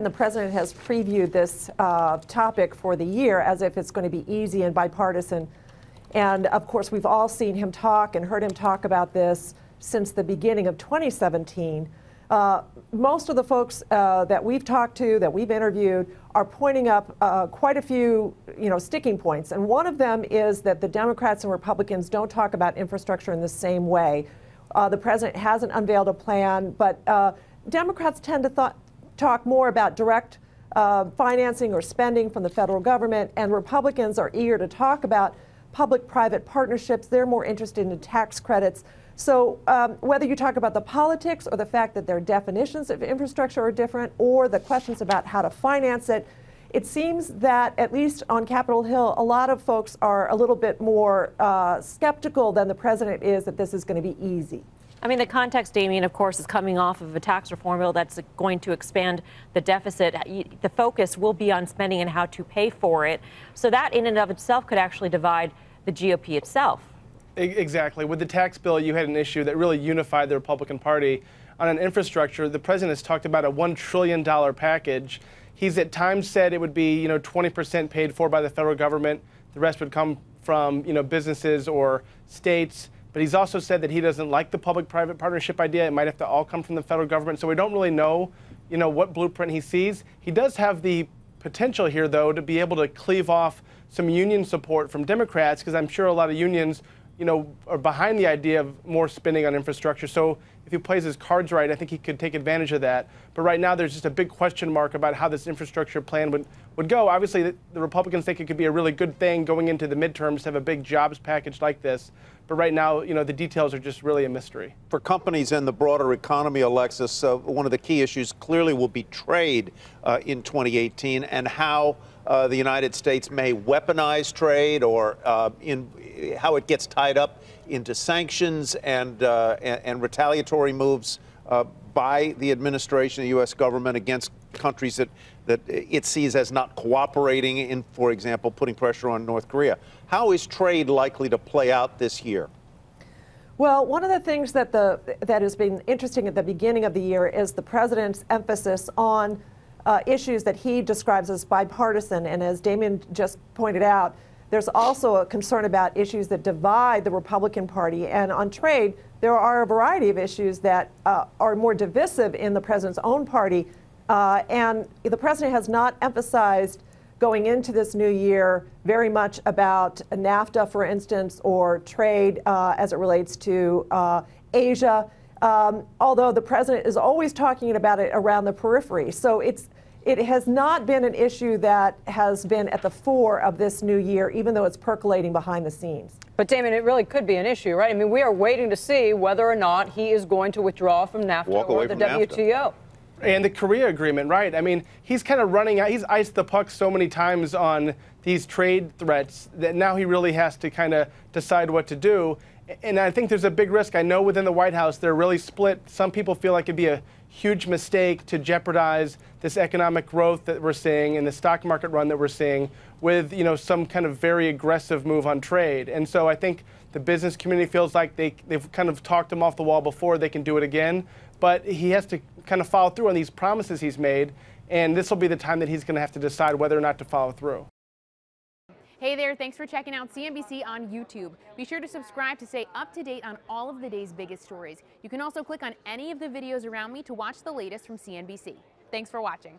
And the president has previewed this uh, topic for the year as if it's going to be easy and bipartisan. And of course, we've all seen him talk and heard him talk about this since the beginning of 2017. Uh, most of the folks uh, that we've talked to, that we've interviewed, are pointing up uh, quite a few, you know, sticking points. And one of them is that the Democrats and Republicans don't talk about infrastructure in the same way. Uh, the president hasn't unveiled a plan, but uh, Democrats tend to th talk more about direct uh, financing or spending from the federal government, and Republicans are eager to talk about public private partnerships. They're more interested in tax credits. So, um, whether you talk about the politics or the fact that their definitions of infrastructure are different or the questions about how to finance it, it seems that, at least on Capitol Hill, a lot of folks are a little bit more uh, skeptical than the president is that this is going to be easy. I mean, the context, Damien, of course, is coming off of a tax reform bill that's going to expand the deficit. The focus will be on spending and how to pay for it. So that in and of itself could actually divide the GOP itself. Exactly. With the tax bill, you had an issue that really unified the Republican Party. On an infrastructure, the president has talked about a $1 trillion package. He's at times said it would be, you know, 20% paid for by the federal government. The rest would come from, you know, businesses or states. But he's also said that he doesn't like the public-private partnership idea. It might have to all come from the federal government. So we don't really know, you know, what blueprint he sees. He does have the potential here, though, to be able to cleave off some union support from Democrats, because I'm sure a lot of unions you know, are behind the idea of more spending on infrastructure. So if he plays his cards right, I think he could take advantage of that. But right now, there's just a big question mark about how this infrastructure plan would, would go. Obviously, the, the Republicans think it could be a really good thing going into the midterms to have a big jobs package like this. But right now, you know, the details are just really a mystery. For companies and the broader economy, Alexis, uh, one of the key issues clearly will be trade uh, in 2018 and how uh, the United States may weaponize trade or uh, in, how it gets tied up into sanctions and, uh, and, and, retaliatory moves uh, by the administration, the U.S. government against countries that, that it sees as not cooperating in, for example, putting pressure on North Korea. How is trade likely to play out this year? Well, one of the things that the that has been interesting at the beginning of the year is the president's emphasis on uh, issues that he describes as bipartisan, and as Damien just pointed out, there's also a concern about issues that divide the Republican Party. And on trade, there are a variety of issues that uh, are more divisive in the president's own party. Uh, and the president has not emphasized going into this new year very much about NAFTA, for instance, or trade uh, as it relates to uh, Asia. Um, although the president is always talking about it around the periphery. So it's it has not been an issue that has been at the fore of this new year, even though it's percolating behind the scenes. But Damon, it really could be an issue, right? I mean, we are waiting to see whether or not he is going to withdraw from NAFTA Walk or the WTO. NAFTA. And the Korea agreement, right? I mean, he's kind of running out. He's iced the puck so many times on these trade threats that now he really has to kind of decide what to do and I think there's a big risk. I know within the White House they're really split. Some people feel like it'd be a huge mistake to jeopardize this economic growth that we're seeing and the stock market run that we're seeing with you know some kind of very aggressive move on trade. And so I think the business community feels like they they've kind of talked him off the wall before. They can do it again, but he has to kind of follow through on these promises he's made. And this will be the time that he's going to have to decide whether or not to follow through. Hey there, thanks for checking out CNBC on YouTube. Be sure to subscribe to stay up to date on all of the day's biggest stories. You can also click on any of the videos around me to watch the latest from CNBC. Thanks for watching.